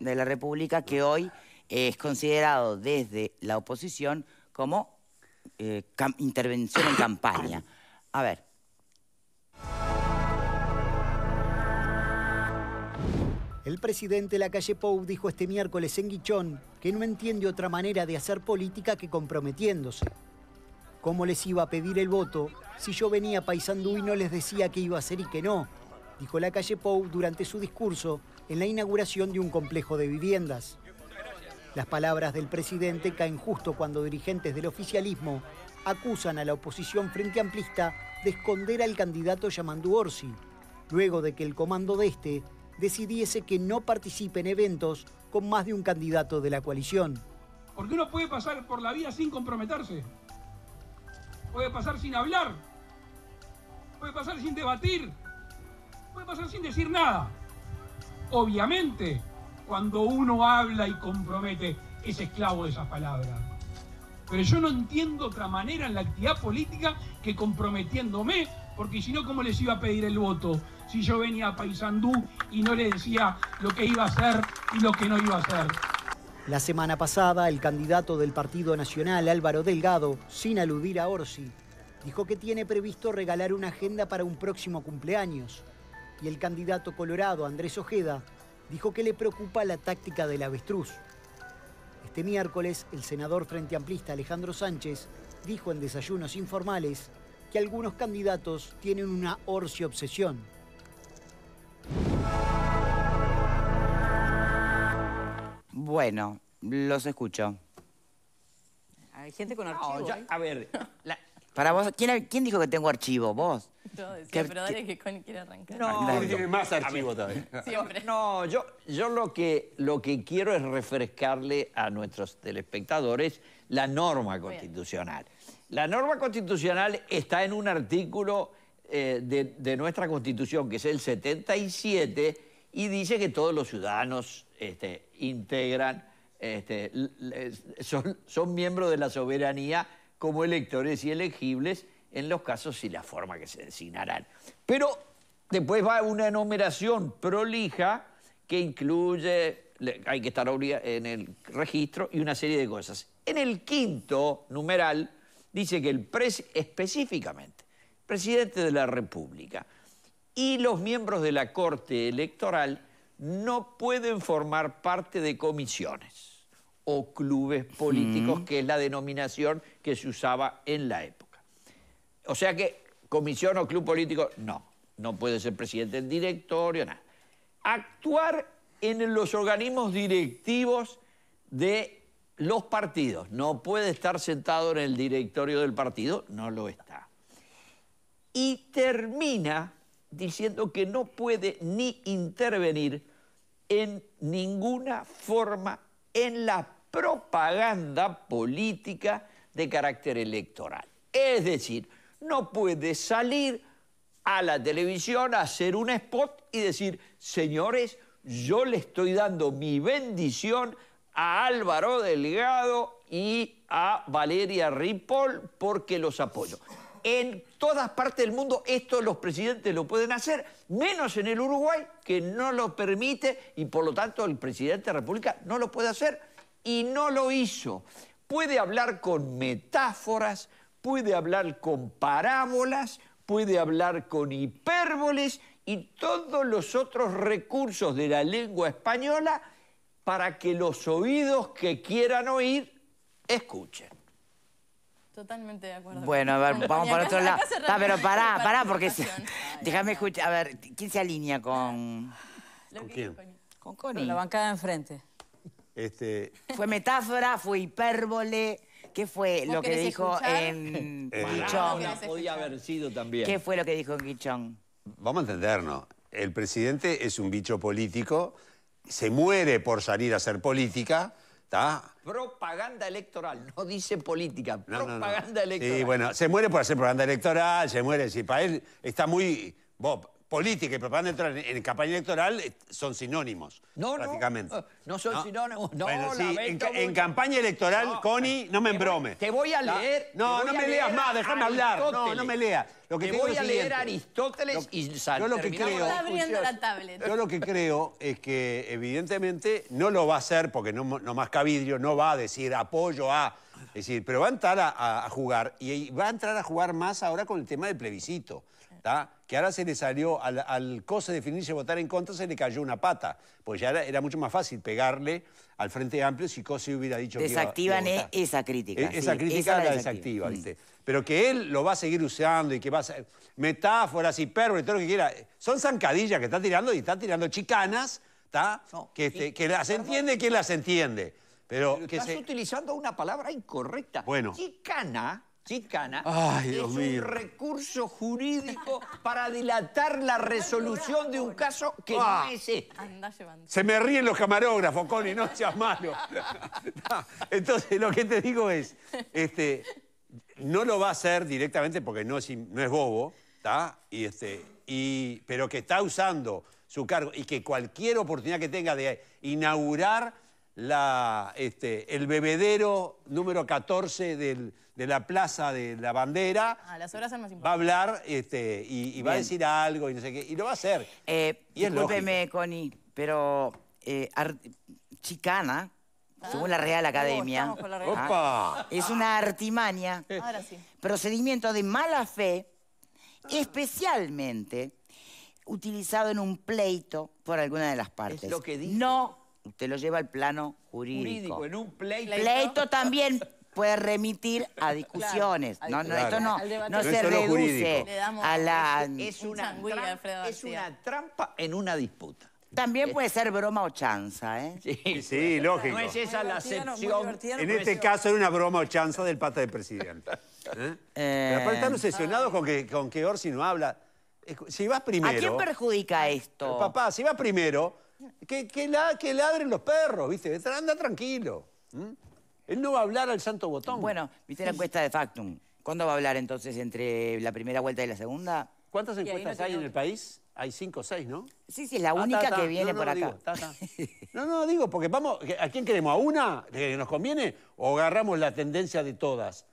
de la República que hoy es considerado desde la oposición como eh, intervención en campaña. A ver. El presidente La de Calle Pou dijo este miércoles en Guichón que no entiende otra manera de hacer política que comprometiéndose. ¿Cómo les iba a pedir el voto si yo venía a y no les decía qué iba a hacer y qué no? Dijo La Calle Pou durante su discurso en la inauguración de un complejo de viviendas. Las palabras del presidente caen justo cuando dirigentes del oficialismo acusan a la oposición frente amplista de esconder al candidato Yamandu Orsi, luego de que el comando de este decidiese que no participe en eventos con más de un candidato de la coalición. Porque uno puede pasar por la vía sin comprometerse, puede pasar sin hablar, puede pasar sin debatir, puede pasar sin decir nada. Obviamente, cuando uno habla y compromete, es esclavo de esas palabras. Pero yo no entiendo otra manera en la actividad política que comprometiéndome, porque si no, ¿cómo les iba a pedir el voto? Si yo venía a Paysandú y no le decía lo que iba a hacer y lo que no iba a hacer. La semana pasada, el candidato del Partido Nacional, Álvaro Delgado, sin aludir a Orsi, dijo que tiene previsto regalar una agenda para un próximo cumpleaños y el candidato colorado Andrés Ojeda dijo que le preocupa la táctica del avestruz. Este miércoles, el senador frente amplista Alejandro Sánchez dijo en desayunos informales que algunos candidatos tienen una orcio obsesión. Bueno, los escucho. Hay gente con archivo. ¿eh? A ver, Para vos, ¿quién, dijo que tengo archivo? ¿Vos? Yo pero dale que quiere arrancar. No, más archivo No, yo, lo, que, lo que quiero es refrescarle a nuestros telespectadores la norma constitucional. La norma constitucional está en un artículo eh, de, nuestra Constitución, que es el 77, y dice que todos los ciudadanos este, integran, este, son, son miembros de la soberanía como electores y elegibles en los casos y la forma que se designarán. Pero después va una enumeración prolija que incluye, hay que estar en el registro y una serie de cosas. En el quinto numeral dice que el pres específicamente, presidente de la República y los miembros de la Corte Electoral no pueden formar parte de comisiones o clubes políticos, que es la denominación que se usaba en la época. O sea que comisión o club político, no, no puede ser presidente del directorio, nada. Actuar en los organismos directivos de los partidos. No puede estar sentado en el directorio del partido, no lo está. Y termina diciendo que no puede ni intervenir en ninguna forma en la propaganda política de carácter electoral. Es decir, no puede salir a la televisión a hacer un spot y decir, señores, yo le estoy dando mi bendición a Álvaro Delgado y a Valeria Ripoll porque los apoyo en todas partes del mundo esto los presidentes lo pueden hacer, menos en el Uruguay, que no lo permite y por lo tanto el presidente de la República no lo puede hacer y no lo hizo. Puede hablar con metáforas, puede hablar con parábolas, puede hablar con hipérboles y todos los otros recursos de la lengua española para que los oídos que quieran oír escuchen. Totalmente de acuerdo. Bueno, a ver, vamos para otro lado. pero pará, pará, porque... Déjame escuchar. A ver, ¿quién se alinea con...? ¿Con quién? Con Connie. Con la bancada de enfrente. Este... ¿Fue metáfora? ¿Fue hipérbole? ¿Qué fue lo que dijo en Guichón? Eh, podía haber sido también. ¿Qué fue lo que dijo en Guichón? Vamos a entendernos. El presidente es un bicho político, se muere por salir a hacer política... Propaganda electoral, no dice política, propaganda electoral. Sí, bueno, se muere por hacer propaganda electoral, se muere, sí, para él está muy... Bob, política y propaganda electoral en campaña electoral eh, son sinónimos, no, prácticamente. Eh, no, son sinónimos. No, bueno, sí, en, campaña electoral, Connie, eh, no me embrome. Te voy a leer. No, no me leas más, déjame hablar. No, no me leas. Lo que te voy a leer Aristóteles y Yo lo que creo, Yo lo que creo es que, evidentemente, no lo va a hacer porque no, más Cavidrio no va a decir apoyo a... decir, pero va a entrar a jugar y va a entrar a jugar más ahora con el tema del plebiscito que ahora se le salió, al, al cosa de definirse votar en contra, se le cayó una pata, pues ya era, mucho más fácil pegarle al Frente Amplio si Cose hubiera dicho Desactivan que esa crítica. esa crítica la, desactiva, mm. Pero que él lo va a seguir usando y que va a... Metáforas, y todo lo que quiera. Son zancadillas que está tirando y está tirando chicanas, está que, este, que las entiende, que las entiende. Pero, que estás utilizando una palabra incorrecta. Chicana chicana es un recurso jurídico para dilatar la resolución de un caso que no ah. es este. Se me ríen los camarógrafos, Connie, no seas malo. entonces, lo que te digo es, este, no lo va a hacer directamente porque no es, bobo, Y este, y, pero que está usando su cargo y que cualquier oportunidad que tenga de inaugurar la, este, el bebedero número 14 del de la Plaza de la Bandera. Ah, las Va a hablar este, y, va a decir algo y no sé qué. Y lo va a hacer. Eh, y discúlpeme, Connie, pero eh, chicana, ah, según la Real Academia, es una artimaña, ah, Ahora sí. procedimiento de mala fe, especialmente utilizado en un pleito por alguna de las partes. Es lo que dice. No, usted lo lleva al plano jurídico. Jurídico, en un pleito. Pleito también puede remitir a discusiones. no, no, esto no, se reduce a la... Es una, trampa, en una disputa. También puede ser broma o chanza, ¿eh? Sí, lógico. No es esa la excepción. En este caso era una broma o chanza del pata de presidente. ¿eh? Pero aparte están eh, obsesionados con que, con que Orsi no habla. Si vas primero... ¿A quién perjudica esto? Papá, si vas primero, que, la, ladren los perros, ¿viste? Anda tranquilo. Él no va a hablar al santo botón. Bueno, viste la encuesta de Factum. ¿Cuándo va a hablar entonces entre la primera vuelta y la segunda? ¿Cuántas encuestas hay en el país? Hay cinco o seis, ¿no? Sí, sí, es la única ah, que viene por acá. no, no, digo, porque vamos, ¿a quién queremos? ¿A una que nos conviene o agarramos la tendencia de todas?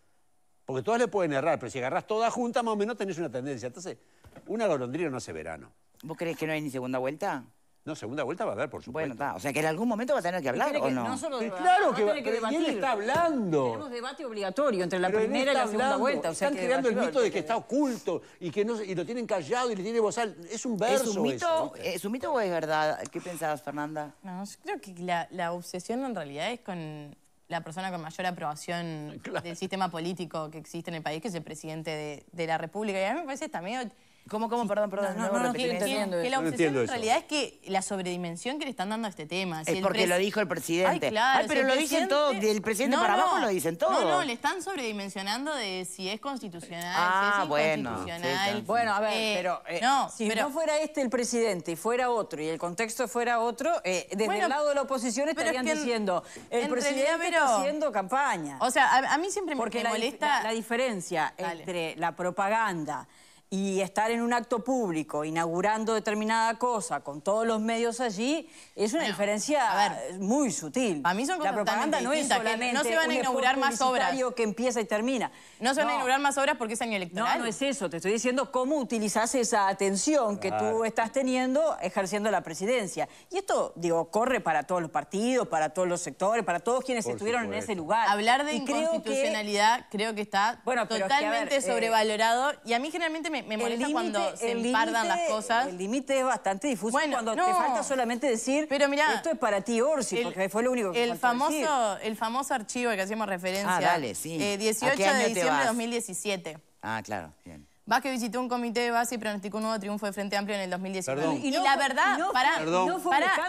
Porque todas le pueden errar, pero si agarrás todas juntas, más o menos tenés una tendencia. Entonces, una golondrina no hace verano. ¿Vos crees que no hay ni segunda vuelta? No, segunda vuelta va a haber, por supuesto. O sea, que en algún momento va a tener que hablar, ¿o no? claro que va, que debatir. ¿Quién está hablando? Tenemos debate obligatorio entre la primera y la segunda vuelta. O sea, Están creando el mito de que está oculto y que no, y lo tienen callado y le tiene bozal. Es un verso ¿Es un mito, ¿Es un mito o es verdad? ¿Qué pensabas, Fernanda? No, yo creo que la, obsesión en realidad es con la persona con mayor aprobación del sistema político que existe en el país, que es el presidente de, de la República. Y a mí me parece está medio... ¿Cómo, cómo? Perdón, perdón. No, no, no, entiendo la en realidad es que la sobredimensión que le están dando a este tema. es porque lo dijo el presidente. Ay, claro. pero lo dicen todos, del presidente para abajo lo dicen todos. No, no, le están sobredimensionando de si es constitucional, si ah, es Bueno, a ver, eh, pero eh, si no fuera este el presidente y fuera otro y el contexto fuera otro, eh, desde el lado de la oposición estarían diciendo el presidente está haciendo campaña. O sea, a, mí siempre me, molesta... la, diferencia entre la propaganda y estar en un acto público inaugurando determinada cosa con todos los medios allí es una diferencia muy sutil. A mí son cosas La propaganda no es no se van a inaugurar más obras que empieza y termina. No se van a inaugurar más obras porque es año electoral. No, no es eso, te estoy diciendo cómo utilizas esa atención que tú estás teniendo ejerciendo la presidencia. Y esto digo, corre para todos los partidos, para todos los sectores, para todos quienes estuvieron en ese lugar. Hablar de inconstitucionalidad creo que, está totalmente eh, sobrevalorado y a mí generalmente me me, molesta cuando se empardan las cosas. El límite es bastante difuso cuando te falta solamente decir pero mira esto es para ti, Orsi, porque fue lo único que el famoso, El famoso archivo al que hacíamos referencia. Ah, dale, sí. 18 eh, de diciembre de 2017. Ah, claro, bien que visitó un comité de base y pronosticó un nuevo triunfo de Frente Amplio en el 2019. Y, la verdad,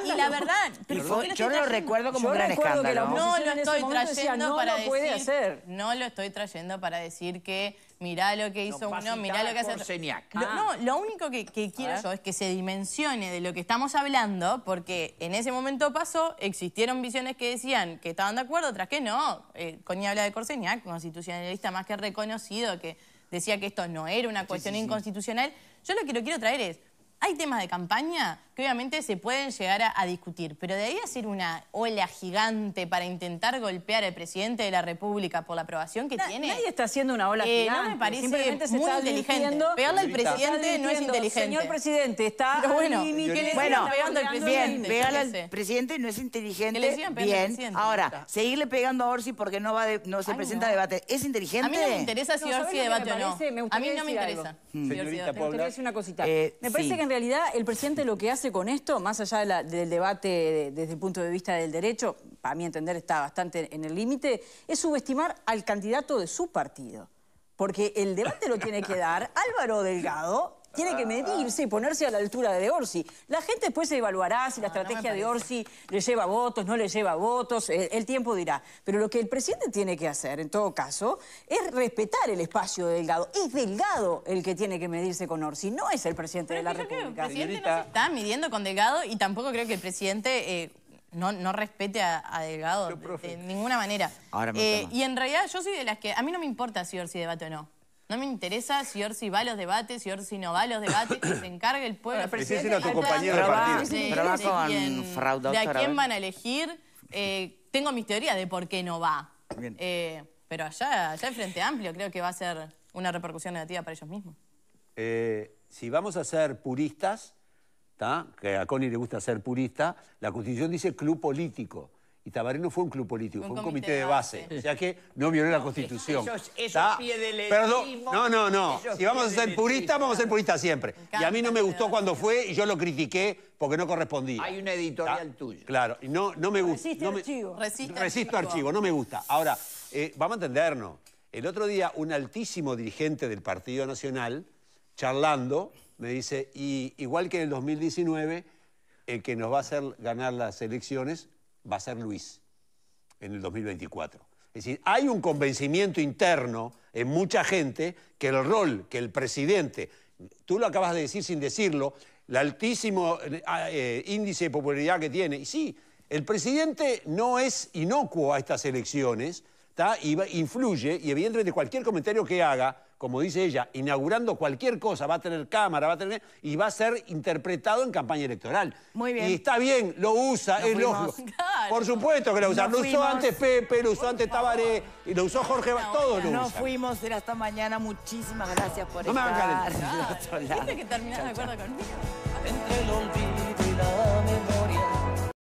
y la verdad, yo lo recuerdo como un gran escándalo. No lo estoy trayendo para decir, puede hacer. no lo estoy trayendo para decir que mirá lo que hizo uno, mirá lo que hace otro. Ah. no, lo único que, quiero yo es que se dimensione de lo que estamos hablando, porque en ese momento pasó, existieron visiones que decían que estaban de acuerdo, otras que no. Eh, Coña habla de Corseniac, constitucionalista más que reconocido, que decía que esto no era una cuestión inconstitucional. Yo lo que lo quiero traer es, hay temas de campaña que obviamente se pueden llegar a, discutir, pero de ahí hacer una ola gigante para intentar golpear al presidente de la República por la aprobación que tiene. Nadie está haciendo una ola gigante. Eh, no me parece Simplemente se muy está inteligente. Pegarle al presidente no es inteligente. Señor presidente, está. bueno, ni, pegando al presidente. pegarle al presidente no es inteligente. bien. Ahora, seguirle pegando a Orsi porque no va no se presenta debate. ¿Es inteligente? A mí no me interesa si Orsi debate o no. a mí no me interesa. Señorita, una cosita. Eh, me parece que en realidad el presidente lo que hace con esto, más allá del debate desde el punto de vista del derecho, para mi entender está bastante en el límite, es subestimar al candidato de su partido. Porque el debate lo tiene que dar Álvaro Delgado tiene que medirse y ponerse a la altura de Orsi. La gente después se evaluará si la estrategia de Orsi le lleva votos, no le lleva votos, el, tiempo dirá. Pero lo que el presidente tiene que hacer, en todo caso, es respetar el espacio de Delgado. Es Delgado el que tiene que medirse con Orsi, no es el presidente de la República. el presidente está midiendo con Delgado y tampoco creo que el presidente... Eh, no, no, respete a, Delgado de, ninguna manera. Eh, y en realidad yo soy de las que... A mí no me importa si Orsi debate o no. No me interesa si Orsi va a los debates, si Orsi no va a los debates, que se encargue el pueblo. presidente, a tu de a quién van a elegir. Eh, tengo mis teorías de por qué no va. Eh, pero allá, allá Frente Amplio creo que va a ser una repercusión negativa para ellos mismos. Eh, si vamos a ser puristas, que a Connie le gusta ser purista, la Constitución dice club político. Y Tabaré fue un club político, fue un comité, de base. O sea que no violó la Constitución. Eso es de Perdón, no, no, no. Si vamos a ser puristas, vamos a ser puristas siempre. Y a mí no me gustó cuando fue y yo lo critiqué porque no correspondía. Hay una editorial tuya. Claro, no, no me gusta. archivo. resisto archivo. no me gusta. Ahora, eh, vamos a entendernos. El otro día un altísimo dirigente del Partido Nacional, charlando, me dice, y igual que en el 2019, el que nos va a hacer ganar las elecciones va a ser Luis en el 2024. Es decir, hay un convencimiento interno en mucha gente que el rol que el presidente, tú lo acabas de decir sin decirlo, el altísimo eh, índice de popularidad que tiene, y sí, el presidente no es inocuo a estas elecciones, influye, y evidentemente cualquier comentario que haga como dice ella, inaugurando cualquier cosa, va a tener cámara, va a tener... y va a ser interpretado en campaña electoral. Muy bien. Y está bien, lo usa, es Por supuesto que lo usa. lo usó antes Pepe, lo usó antes Tabaré, y lo usó Jorge, no, todos lo usan. No fuimos, era hasta mañana. Muchísimas gracias por estar. No que de acuerdo conmigo.